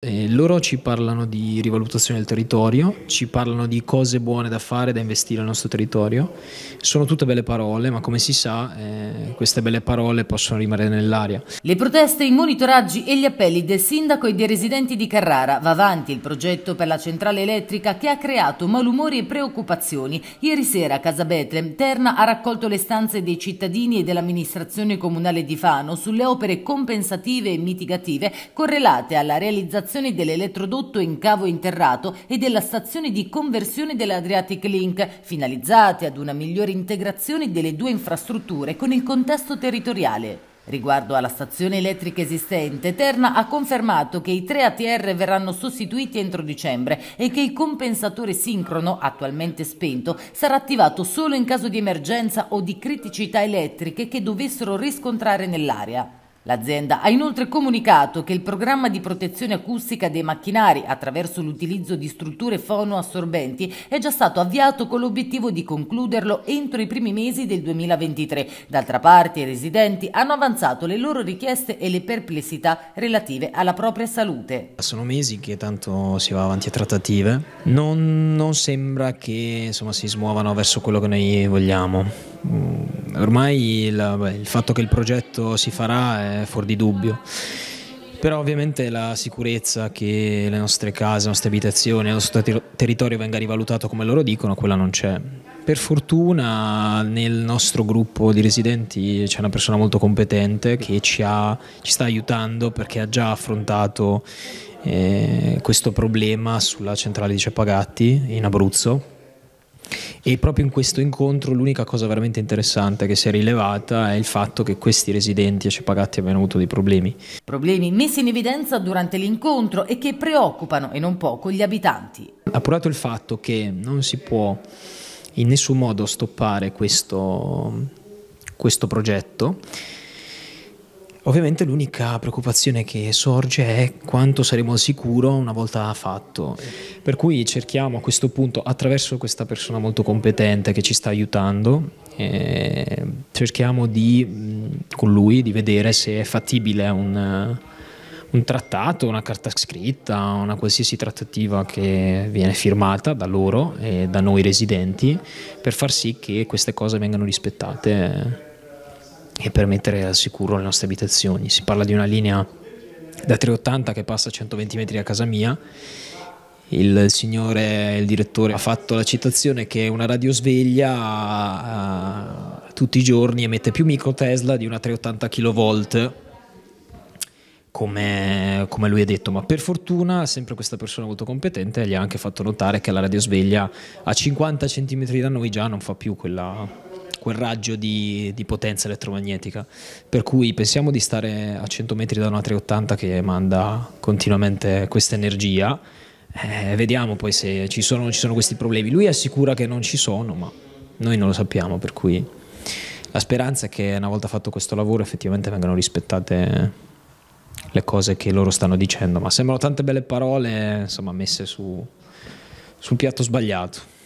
Eh, loro ci parlano di rivalutazione del territorio, ci parlano di cose buone da fare, da investire nel nostro territorio. Sono tutte belle parole, ma come si sa, eh, queste belle parole possono rimanere nell'aria. Le proteste, i monitoraggi e gli appelli del sindaco e dei residenti di Carrara. Va avanti il progetto per la centrale elettrica che ha creato malumori e preoccupazioni. Ieri sera a Casa Betlem, Terna ha raccolto le stanze dei cittadini e dell'amministrazione comunale di Fano sulle opere compensative e mitigative correlate alla realizzazione realizzazione dell'elettrodotto in cavo interrato e della stazione di conversione dell'Adriatic Link, finalizzate ad una migliore integrazione delle due infrastrutture con il contesto territoriale. Riguardo alla stazione elettrica esistente, Terna ha confermato che i tre ATR verranno sostituiti entro dicembre e che il compensatore sincrono, attualmente spento, sarà attivato solo in caso di emergenza o di criticità elettriche che dovessero riscontrare nell'area. L'azienda ha inoltre comunicato che il programma di protezione acustica dei macchinari attraverso l'utilizzo di strutture fonoassorbenti è già stato avviato con l'obiettivo di concluderlo entro i primi mesi del 2023. D'altra parte i residenti hanno avanzato le loro richieste e le perplessità relative alla propria salute. Sono mesi che tanto si va avanti a trattative, non, non sembra che insomma, si smuovano verso quello che noi vogliamo. Mm, ormai il, il fatto che il progetto si farà è eh, fuori di dubbio. Però ovviamente la sicurezza che le nostre case, le nostre abitazioni, il nostro ter territorio venga rivalutato come loro dicono, quella non c'è. Per fortuna nel nostro gruppo di residenti c'è una persona molto competente che ci, ha, ci, sta aiutando perché ha già affrontato eh, questo problema sulla centrale di Ceppagatti in Abruzzo e proprio in questo incontro l'unica cosa veramente interessante che si è rilevata è il fatto che questi residenti acipagati abbiano avuto dei problemi. Problemi messi in evidenza durante l'incontro e che preoccupano e non poco gli abitanti. Appurato il fatto che non si può in nessun modo stoppare questo, questo progetto, Ovviamente l'unica preoccupazione che sorge è quanto saremo al sicuro una volta fatto, per cui cerchiamo a questo punto, attraverso questa persona molto competente che ci sta aiutando, eh, cerchiamo di, con lui di vedere se è fattibile un, un trattato, una carta scritta, una qualsiasi trattativa che viene firmata da loro e da noi residenti per far sì che queste cose vengano rispettate e per mettere al sicuro le nostre abitazioni. Si parla di una linea da 380 che passa a 120 metri da casa mia. Il signore, il direttore, ha fatto la citazione che una radio sveglia a, eh, tutti i giorni emette più micro Tesla di una 380 kV. Come, come, lui ha detto, ma per fortuna sempre questa persona molto competente gli ha anche fatto notare che la radio sveglia a 50 cm da noi già non fa più quella, quel raggio di, di, potenza elettromagnetica. Per cui pensiamo di stare a 100 metri da una 380 che manda continuamente questa energia. Eh, vediamo poi se ci sono, ci sono questi problemi. Lui assicura che non ci sono, ma noi non lo sappiamo, per cui la speranza è che una volta fatto questo lavoro effettivamente vengano rispettate le cose che loro stanno dicendo, ma sembrano tante belle parole, insomma, messe su, sul piatto sbagliato.